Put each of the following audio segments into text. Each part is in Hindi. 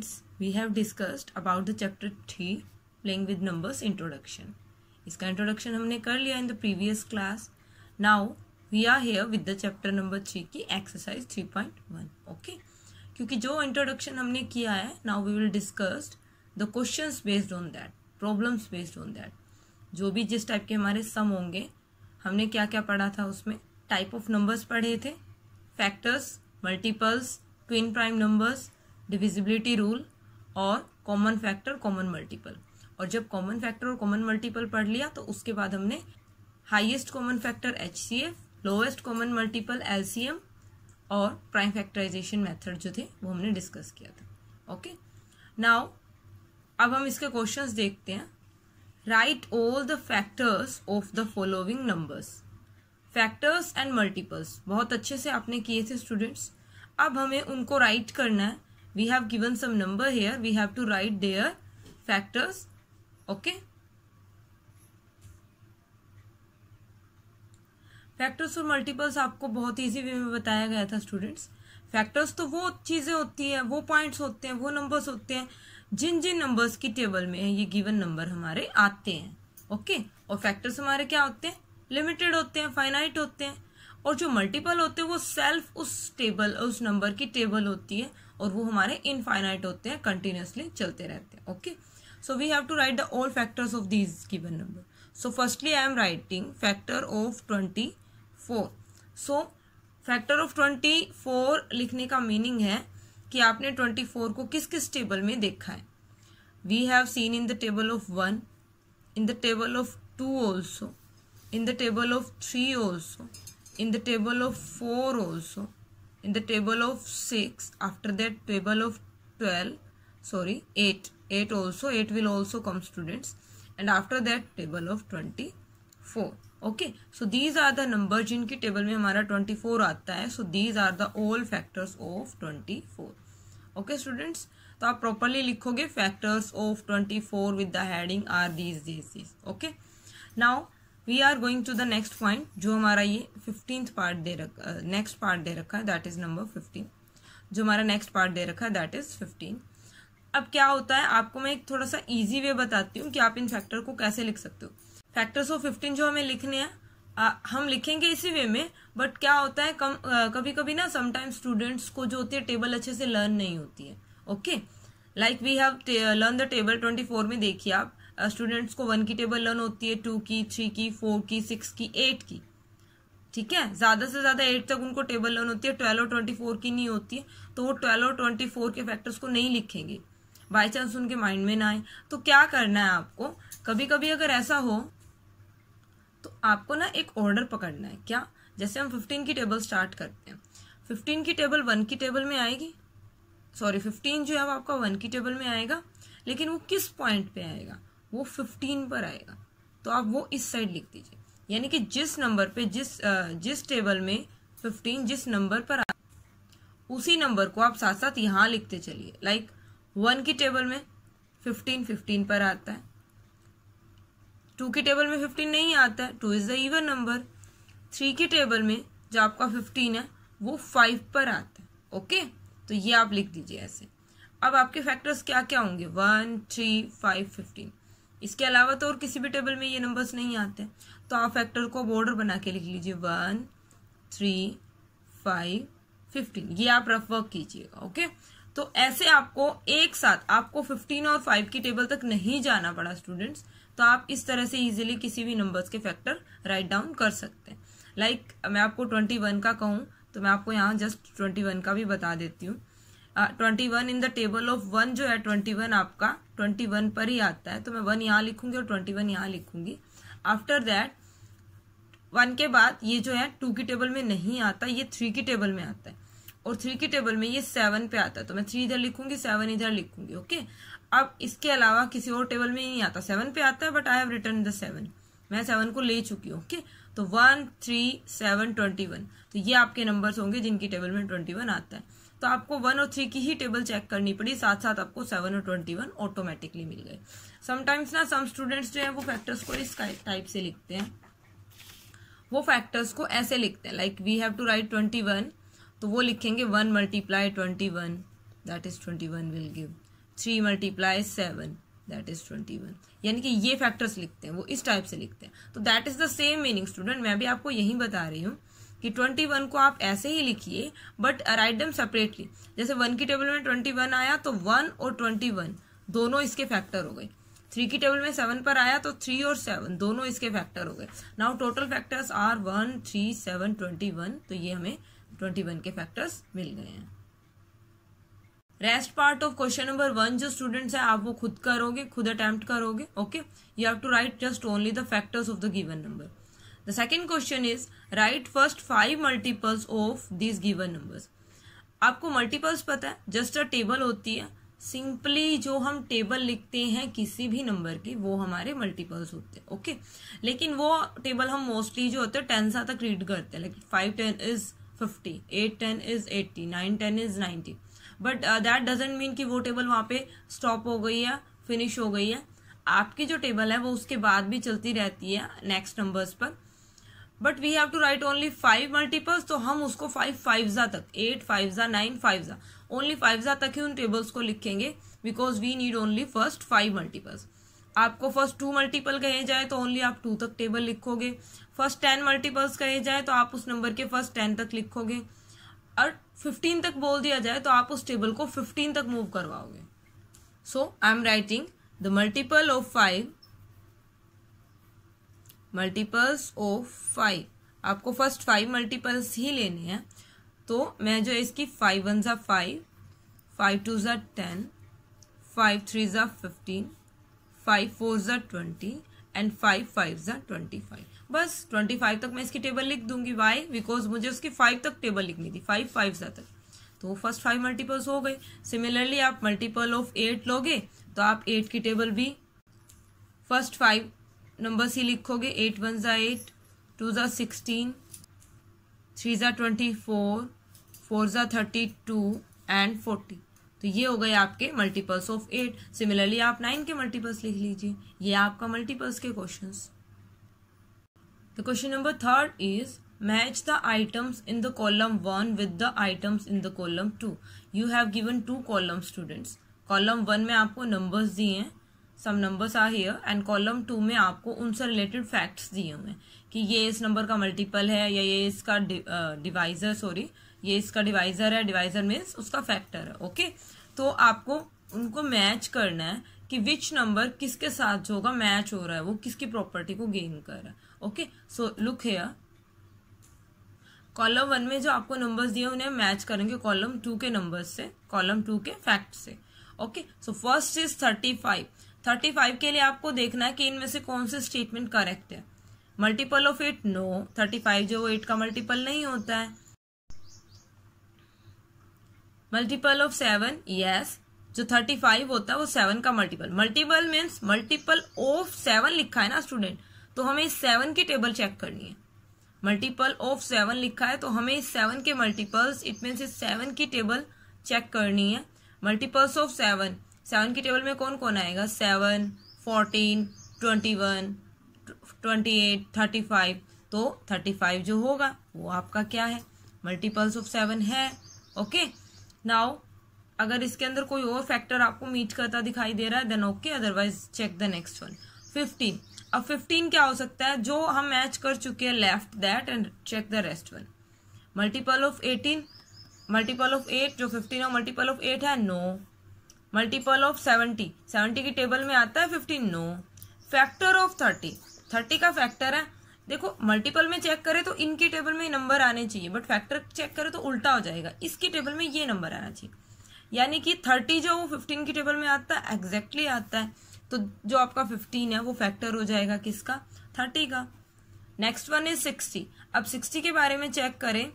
Students we have discussed about the chapter three playing with numbers introduction इसका इंट्रोडक्शन हमने कर लिया in the previous class now we are here with the chapter number three की exercise three point one okay क्योंकि जो इंट्रोडक्शन हमने किया है now we will discussed the question based on that problems based on that जो भी जिस टाइप के हमारे सम होंगे हमने क्या क्या पढ़ा था उसमें टाइप ऑफ नंबर्स पढ़े थे factors multiples twin prime numbers divisibility rule और कॉमन फैक्टर कॉमन मल्टीपल और जब कॉमन फैक्टर और कॉमन मल्टीपल पढ़ लिया तो उसके बाद हमने highest common factor H C F lowest common multiple L C M और प्राइम फैक्टराइजेशन मेथड जो थे वो हमने डिस्कस किया था ओके नाउ अब हम इसके क्वेश्चंस देखते हैं write all the factors of the following numbers factors and multiples बहुत अच्छे से आपने किए थे स्टूडेंट्स अब हमें उनको राइट करना है we have given some number here we have to write their factors okay factors और मल्टीपल्स आपको बहुत इजी वे में बताया गया था स्टूडेंट्स फैक्टर्स तो वो चीज़ें होती हैं वो पॉइंट्स होते हैं वो नंबर्स होते हैं जिन जिन नंबर्स की टेबल में ये गिवन नंबर हमारे आते हैं ओके और फैक्टर्स हमारे क्या होते हैं लिमिटेड होते हैं फाइनाइट होते हैं और जो मल्टीपल होते हैं वो सेल्फ उस टेबल उस नंबर की टेबल होती है और वो हमारे इनफाइनाइट होते हैं कंटिन्यूसली चलते रहते हैं okay so we have to write the all factors of these given number I am writing factor of twenty four so factor of twenty four लिखने का मीनिंग है कि आपने ट्वेंटी फोर को किस किस टेबल में देखा है we have seen in the table of one in the table of two also in the table of three also in the table of 4 also in the table of 6 after that table of 12 sorry 8 8 also 8 will also come students and after that table of 24 okay so these are the numbers जिनकी table में हमारा 24 आता है so these are the all factors of 24 okay students तो आप properly लिखोगे factors of 24 with the heading are these these these okay now we are going to the next point जो हमारा ये फिफ्टीन पार्ट दे रखा नेक्स्ट पार्ट दे रखा है दैट इज नंबर फिफ्टीन जो हमारा नेक्स्ट पार्ट दे रखा है दैट इज फिफ्टीन अब क्या होता है आपको मैं एक थोड़ा सा इजी वे बताती हूँ कि आप इन फैक्टर को कैसे लिख सकते हो फैक्टर्स ऑफ फिफ्टीन जो हमें लिखने हैं आ, हम लिखेंगे इसी वे में बट क्या होता है कम आ, कभी कभी ना समटाइम्स स्टूडेंट्स को जो होती है टेबल अच्छे से लर्न नहीं होती है okay like we have learn the table twenty four में देखिए आप स्टूडेंट्स को वन की टेबल लर्न होती है टू की थ्री की फोर की सिक्स की एट की ठीक है ज्यादा से ज्यादा एट तक उनको टेबल लर्न होती है ट्वेल्व और ट्वेंटी फोर की नहीं होती है तो वो ट्वेल्व और ट्वेंटी फोर के फैक्टर्स को नहीं लिखेंगे बाई चांस उनके माइंड में ना आए तो क्या करना है आपको कभी कभी अगर ऐसा हो तो आपको ना एक ऑर्डर पकड़ना है क्या जैसे हम फिफ्टीन की टेबल स्टार्ट करते हैं फिफ्टीन की टेबल वन की टेबल में आएगी सॉरी फिफ्टीन जो है वो आपका वन की टेबल में आएगा लेकिन वो किस पॉइंट पे आएगा वो फिफ्टीन पर आएगा तो आप वो इस साइड लिख दीजिए यानी कि जिस नंबर पे जिस जिस टेबल में फिफ्टीन जिस नंबर पर आ उसी नंबर को आप साथ साथ यहाँ लिखते चलिए लाइक वन की टेबल में फिफ्टीन फिफ्टीन पर आता है टू की टेबल में फिफ्टीन नहीं आता है two is the even number three की टेबल में जो आपका फिफ्टीन है वो फाइव पर आता है ओके तो ये आप लिख दीजिए ऐसे अब आपके फैक्टर्स क्या क्या होंगे वन थ्री फाइव फिफ्टीन इसके अलावा तो और किसी भी टेबल में ये नंबर्स नहीं आते तो आप फैक्टर को बॉर्डर बना के लिख लीजिए वन थ्री फाइव फिफ्टीन ये आप रफ वर्क कीजिएगा ओके तो ऐसे आपको एक साथ आपको फिफ्टीन और फाइव की टेबल तक नहीं जाना पड़ा स्टूडेंट्स तो आप इस तरह से इजीली किसी भी नंबर्स के फैक्टर राइट डाउन कर सकते हैं लाइक like, मैं आपको ट्वेंटी वन का कहूँ तो मैं आपको यहाँ जस्ट ट्वेंटी वन का भी बता देती हूँ twenty one in the table of one जो है ट्वेंटी वन आपका ट्वेंटी वन पर ही आता है तो मैं वन यहाँ लिखूंगी और ट्वेंटी वन यहाँ लिखूंगी आफ्टर दैट वन के बाद ये जो है टू की टेबल में नहीं आता ये थ्री की टेबल में आता है और थ्री की टेबल में ये सेवन पे आता है तो मैं थ्री इधर लिखूंगी सेवन इधर लिखूंगी ओके अब इसके अलावा किसी और टेबल में नहीं आता सेवन पे आता है but I have written the seven मैं सेवन को ले चुकी हूँ ओके तो one three seven twenty one तो ये आपके नंबर्स होंगे जिनकी टेबल में ट्वेंटी वन आता है तो आपको वन और थ्री की ही टेबल चेक करनी पड़ी साथ साथ आपको सेवन और ट्वेंटी वन ऑटोमेटिकली मिल गए समटाइम्स ना सम स्टूडेंट्स जो है वो फैक्टर्स को इस टाइप से लिखते हैं वो फैक्टर्स को ऐसे लिखते हैं like we have to write twenty one तो वो लिखेंगे one multiply twenty one that is twenty one will give three multiply seven that is twenty one यानी कि ये फैक्टर्स लिखते हैं वो इस टाइप से लिखते हैं तो that is the same meaning student मैं भी आपको यही बता रही हूँ कि 21 को आप ऐसे ही लिखिए बट राइट सेपरेटली जैसे वन की टेबल में 21 आया तो वन और 21 दोनों इसके फैक्टर हो गए थ्री की टेबल में सेवन पर आया तो थ्री और सेवन दोनों इसके फैक्टर हो गए now total factors are one three seven twenty one तो ये हमें ट्वेंटी वन के फैक्टर्स मिल गए हैं rest part of question number one जो स्टूडेंट्स हैं आप वो खुद करोगे खुद अटेम्प्ट करोगे okay you have to write just only the factors of the given number The second question is write first five multiples of these given numbers. आपको मल्टीपल्स पता है जस्ट अ टेबल होती है सिंपली जो हम टेबल लिखते हैं किसी भी नंबर की वो हमारे मल्टीपल्स होते हैं ओके लेकिन वो टेबल हम मोस्टली जो होते हैं टेन सा तक रीड करते हैं like five ten is fifty eight ten is eighty nine ten is ninety but that doesn't mean कि वो टेबल वहाँ पे स्टॉप हो गई है फिनिश हो गई है आपकी जो टेबल है वो उसके बाद भी चलती रहती है नेक्स्ट नंबर्स पर but we have to write only five multiples तो हम उसको फाइव फाइवजा तक एट फाइवजा नाइन जा ओनली जा तक ही उन टेबल्स को लिखेंगे because we need only first five multiples आपको फर्स्ट टू मल्टीपल कहे जाए तो ओनली आप टू तक टेबल लिखोगे फर्स्ट टेन मल्टीपल्स कहे जाए तो आप उस नंबर के फर्स्ट टेन तक लिखोगे और फिफ्टीन तक बोल दिया जाए तो आप उस टेबल को फिफ्टीन तक मूव करवाओगे so I am writing the multiple of five multiples of five आपको फर्स्ट फाइव मल्टीपल्स ही लेने हैं तो मैं जो इसकी फाइव वन ज़ा फाइव फाइव टू ज़ा टेन फाइव थ्री ज़ा फिफ्टीन फाइव फोर ज़ा ट्वेंटी एंड फाइव फाइव ज़ा ट्वेंटी फाइव बस ट्वेंटी फाइव तक मैं इसकी टेबल लिख दूंगी वाई बिकॉज मुझे उसकी फाइव तक टेबल लिखनी थी फाइव फाइव ज़ा तक तो फर्स्ट फाइव मल्टीपल्स हो गए सिमिलरली आप मल्टीपल ऑफ एट लोगे तो आप एट की टेबल भी फर्स्ट फाइव नंबर सी लिखोगे एट वन ज़ा एट टू ज़ा सिक्सटीन थ्री ज़ा ट्वेंटी फोर फोर ज़ा थर्टी टू एंड फोर्टी तो ये हो गए आपके मल्टीपल्स ऑफ एट सिमिलरली आप नाइन के मल्टीपल्स लिख लीजिए ये आपका मल्टीपल्स के question the question number third is match the items in the column one with the items in the column two you have given two column students column one में आपको नंबर्स दिए हैं some numbers are here and column two में आपको उनसे रिलेटेड फैक्ट्स दिए हुए हैं कि ये इस नंबर का मल्टीपल है या ये इसका डिवाइजर सॉरी uh, ये इसका डिवाइजर है डिवाइजर मीन्स उसका फैक्टर है ओके okay? तो आपको उनको मैच करना है कि विच नंबर किसके साथ जो होगा मैच हो रहा है वो किसकी प्रॉपर्टी को गेन कर रहा है okay so look here column one में जो आपको नंबर्स दिए उन्हें मैच करेंगे कॉलम टू के नंबर्स से कॉलम टू के फैक्ट से okay so first is thirty five thirty five के लिए आपको देखना है कि इनमें से कौन से स्टेटमेंट करेक्ट है multiple of eight no thirty five जो एट का मल्टीपल नहीं होता है मल्टीपल ऑफ सेवन यस जो थर्टी फाइव होता है वो सेवन का multiple multiple means multiple of seven लिखा है ना स्टूडेंट तो हमें इस सेवन की टेबल चेक करनी है मल्टीपल ऑफ सेवन लिखा है तो हमें इस सेवन के मल्टीपल्स इट मीन्स इस सेवन की टेबल चेक करनी है मल्टीपल्स ऑफ सेवन सेवन की टेबल में कौन कौन आएगा seven fourteen twenty one twenty eight thirty five तो थर्टी फाइव जो होगा वो आपका क्या है मल्टीपल्स ऑफ सेवन है ओके नाउ अगर इसके अंदर कोई और फैक्टर आपको मीट करता दिखाई दे रहा है then okay otherwise check the next one fifteen अब फिफ्टीन क्या हो सकता है जो हम मैच कर चुके हैं left that and check the rest one multiple of eighteen multiple of eight जो फिफ्टीन और मल्टीपल ऑफ एट है no multiple of seventy seventy की टेबल में आता है fifteen no factor of thirty thirty का फैक्टर है देखो मल्टीपल में चेक करें तो इनके टेबल में नंबर आने चाहिए बट फैक्टर चेक करें तो उल्टा हो जाएगा इसकी टेबल में ये नंबर आना चाहिए यानी कि थर्टी जो वो फिफ्टीन की टेबल में आता है एग्जैक्टली आता है तो जो आपका फिफ्टीन है वो फैक्टर हो जाएगा किसका थर्टी का नेक्स्ट वन इज सिक्सटी अब सिक्सटी के बारे में चेक करें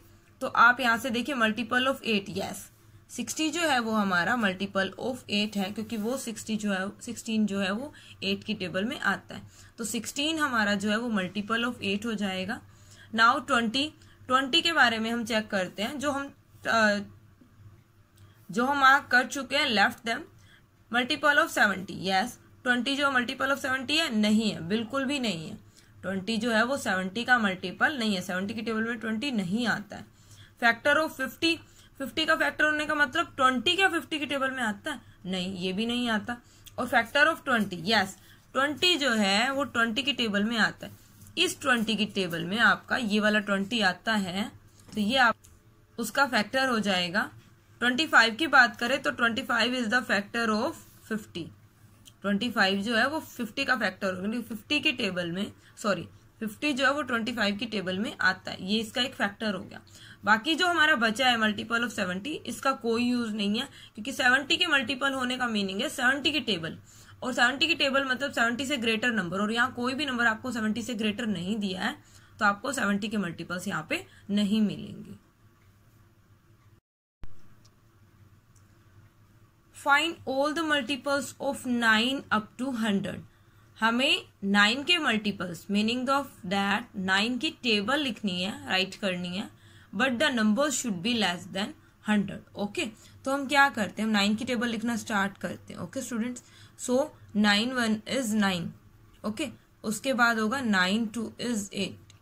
तो आप यहाँ से देखिए multiple of eight yes sixty जो है वो हमारा मल्टीपल ऑफ एट है क्योंकि वो सिक्सटी जो है सिक्सटीन जो है वो एट की टेबल में आता है तो सिक्सटीन हमारा जो है वो मल्टीपल ऑफ एट हो जाएगा नाउ ट्वेंटी ट्वेंटी के बारे में हम चेक करते हैं जो हम जो हम मार्क कर चुके हैं left them multiple of seventy yes twenty जो मल्टीपल ऑफ सेवेंटी है नहीं है बिल्कुल भी नहीं है ट्वेंटी जो है वो सेवेंटी का मल्टीपल नहीं है सेवेंटी की टेबल में ट्वेंटी नहीं आता है फैक्टर ऑफ फिफ्टी फिफ्टी का फैक्टर होने का मतलब ट्वेंटी क्या फिफ्टी के टेबल में आता है नहीं ये भी नहीं आता और factor of twenty yes twenty जो है वो ट्वेंटी के टेबल में आता है इस ट्वेंटी की टेबल में आपका ये वाला ट्वेंटी आता है तो ये आप उसका फैक्टर हो जाएगा ट्वेंटी फाइव की बात करें तो twenty five is the factor of fifty twenty five जो है वो फिफ्टी का फैक्टर होगा फिफ्टी के टेबल में सॉरी फिफ्टी जो है वो ट्वेंटी फाइव की टेबल में आता है ये इसका एक फैक्टर हो गया बाकी जो हमारा बचा है मल्टीपल ऑफ सेवेंटी इसका कोई यूज नहीं है क्योंकि सेवेंटी के मल्टीपल होने का मीनिंग है 70 की टेबल और 70 की टेबल मतलब सेवेंटी से ग्रेटर नंबर और यहाँ कोई भी नंबर आपको सेवेंटी से ग्रेटर नहीं दिया है तो आपको सेवेंटी के मल्टीपल्स यहाँ पे नहीं मिलेंगे fine all the multiples of nine up to hundred हमें नाइन के multiples meaning of that nine की टेबल लिखनी है राइट करनी है but the number should be less than hundred okay तो हम क्या करते हैं हम नाइन की टेबल लिखना स्टार्ट करते हैं okay students so nine one is nine okay उसके बाद होगा nine two is eight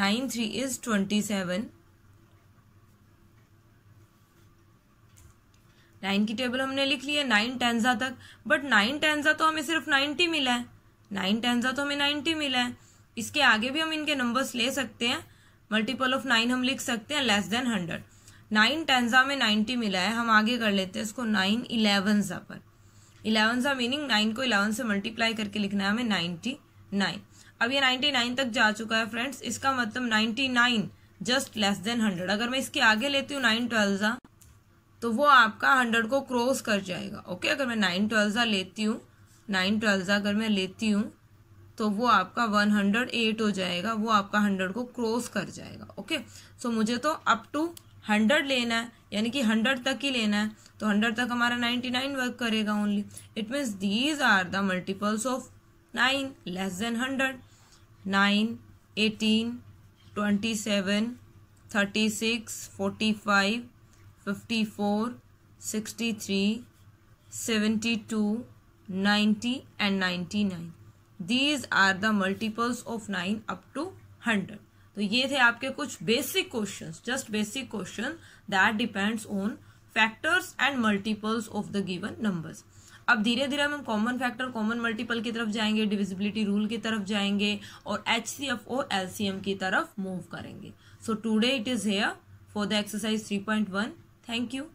nine three is twenty seven nine की टेबल हमने लिख ली है नाइन टेंजा तक बट नाइन टेंजा तो हमें सिर्फ नाइन्टी मिला है नाइन टेंजा तो हमें नाइन्टी मिला है इसके आगे भी हम इनके नंबर्स ले सकते हैं मल्टीपल ऑफ नाइन हम लिख सकते हैं लेस देन हंड्रेड नाइन टेंजा में नाइन्टी मिला है हम आगे कर लेते हैं इसको नाइन इलेवनजा पर इलेवनजा मीनिंग नाइन को इलेवन से मल्टीप्लाई करके लिखना है हमें नाइन्टी नाइन अब ये नाइन्टी नाइन तक जा चुका है फ्रेंड्स इसका मतलब ninety nine just less than hundred अगर मैं इसके आगे लेती हूँ नाइन ट्वेल्व तो वो आपका हंड्रेड को क्रॉस कर जाएगा ओके अगर मैं नाइन ट्वेल्जा लेती हूँ नाइन ट्वेल्जा अगर मैं लेती हूँ तो वो आपका वन हंड्रेड एट हो जाएगा वो आपका हंड्रेड को क्रॉस कर जाएगा ओके सो मुझे तो अप टू हंड्रेड लेना है यानी कि हंड्रेड तक ही लेना है तो हंड्रेड तक हमारा नाइन्टी नाइन वर्क करेगा only it means these are the multiples of nine less than hundred nine eighteen twenty seven thirty six forty five fifty four sixty three seventy two ninety and ninety nine these are the multiples of nine up to hundred तो ये थे आपके कुछ basic question just basic question that depends on factors and multiples of the given numbers अब धीरे धीरे हम कॉमन फैक्टर कॉमन मल्टीपल की तरफ जाएंगे डिविजिबिलिटी रूल की तरफ जाएंगे और H C F or L C M की तरफ मूव करेंगे so today it is here for the exercise three point one thank you